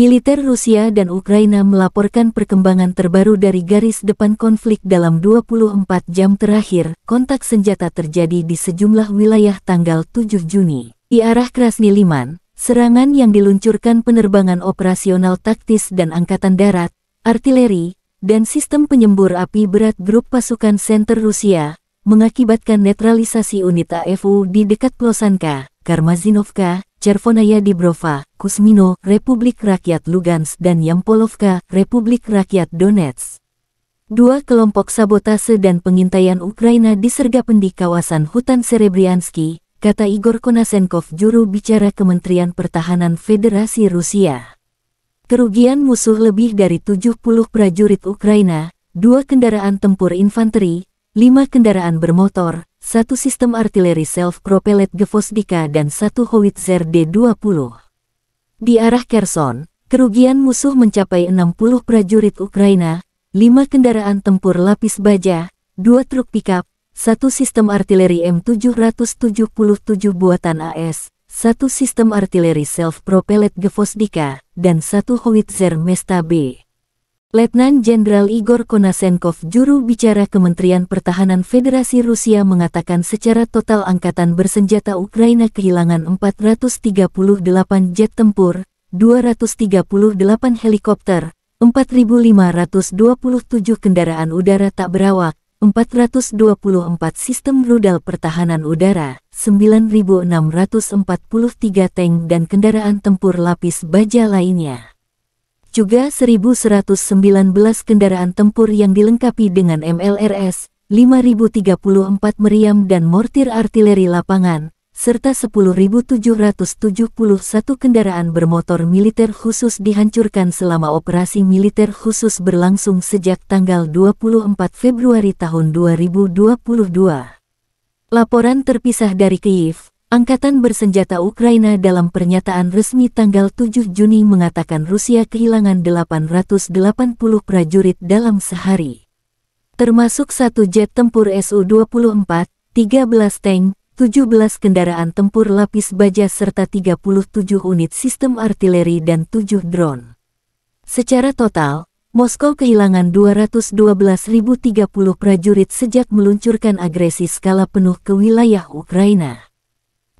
Militer Rusia dan Ukraina melaporkan perkembangan terbaru dari garis depan konflik dalam 24 jam terakhir. Kontak senjata terjadi di sejumlah wilayah tanggal 7 Juni. Di arah Krasniliman, serangan yang diluncurkan penerbangan operasional taktis dan angkatan darat, artileri, dan sistem penyembur api berat grup pasukan senter Rusia, mengakibatkan netralisasi unit AFU di dekat Plosanka, Karmazinovka, di Dibrova, Kusmino, Republik Rakyat Lugansk dan Yampolovka, Republik Rakyat Donetsk. Dua kelompok sabotase dan pengintaian Ukraina disergap di kawasan hutan Serebriansky, kata Igor Konasenkov juru bicara Kementerian Pertahanan Federasi Rusia. Kerugian musuh lebih dari 70 prajurit Ukraina, dua kendaraan tempur infanteri, lima kendaraan bermotor, satu sistem artileri self-propelled Gevosdika dan satu howitzer D-20. Di arah Kherson, kerugian musuh mencapai 60 prajurit Ukraina, lima kendaraan tempur lapis baja, dua truk pickup, satu sistem artileri M777 buatan AS, satu sistem artileri self-propelled Gevosdika, dan satu howitzer Mesta B. Letnan Jenderal Igor Konasenkov, juru bicara Kementerian Pertahanan Federasi Rusia mengatakan secara total Angkatan Bersenjata Ukraina kehilangan 438 jet tempur, 238 helikopter, 4.527 kendaraan udara tak berawak, 424 sistem rudal pertahanan udara, 9.643 tank dan kendaraan tempur lapis baja lainnya juga 1.119 kendaraan tempur yang dilengkapi dengan MLRS, 5.034 meriam dan mortir artileri lapangan, serta 10.771 kendaraan bermotor militer khusus dihancurkan selama operasi militer khusus berlangsung sejak tanggal 24 Februari tahun 2022. Laporan terpisah dari Kiev Angkatan bersenjata Ukraina dalam pernyataan resmi tanggal 7 Juni mengatakan Rusia kehilangan 880 prajurit dalam sehari. Termasuk satu jet tempur Su-24, 13 tank, 17 kendaraan tempur lapis baja serta 37 unit sistem artileri dan 7 drone. Secara total, Moskow kehilangan 212.030 prajurit sejak meluncurkan agresi skala penuh ke wilayah Ukraina.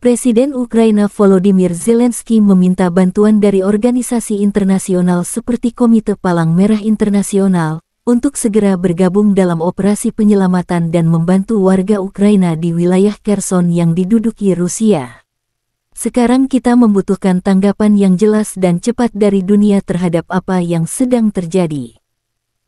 Presiden Ukraina Volodymyr Zelensky meminta bantuan dari organisasi internasional seperti Komite Palang Merah Internasional untuk segera bergabung dalam operasi penyelamatan dan membantu warga Ukraina di wilayah Kherson yang diduduki Rusia. Sekarang kita membutuhkan tanggapan yang jelas dan cepat dari dunia terhadap apa yang sedang terjadi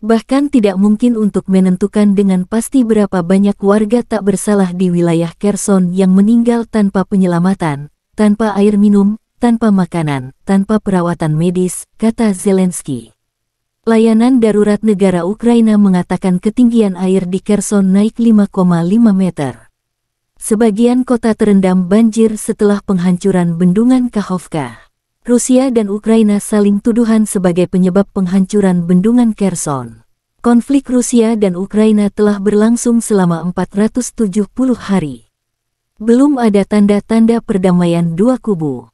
bahkan tidak mungkin untuk menentukan dengan pasti berapa banyak warga tak bersalah di wilayah Kherson yang meninggal tanpa penyelamatan, tanpa air minum, tanpa makanan, tanpa perawatan medis, kata Zelensky. Layanan Darurat Negara Ukraina mengatakan ketinggian air di Kherson naik 5,5 meter. Sebagian kota terendam banjir setelah penghancuran bendungan Kahovka. Rusia dan Ukraina saling tuduhan sebagai penyebab penghancuran bendungan Kherson. Konflik Rusia dan Ukraina telah berlangsung selama 470 hari. Belum ada tanda-tanda perdamaian dua kubu.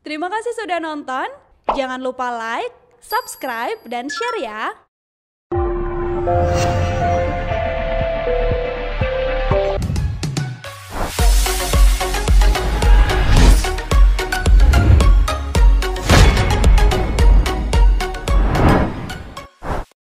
Terima kasih sudah nonton. Jangan lupa like, subscribe, dan share ya.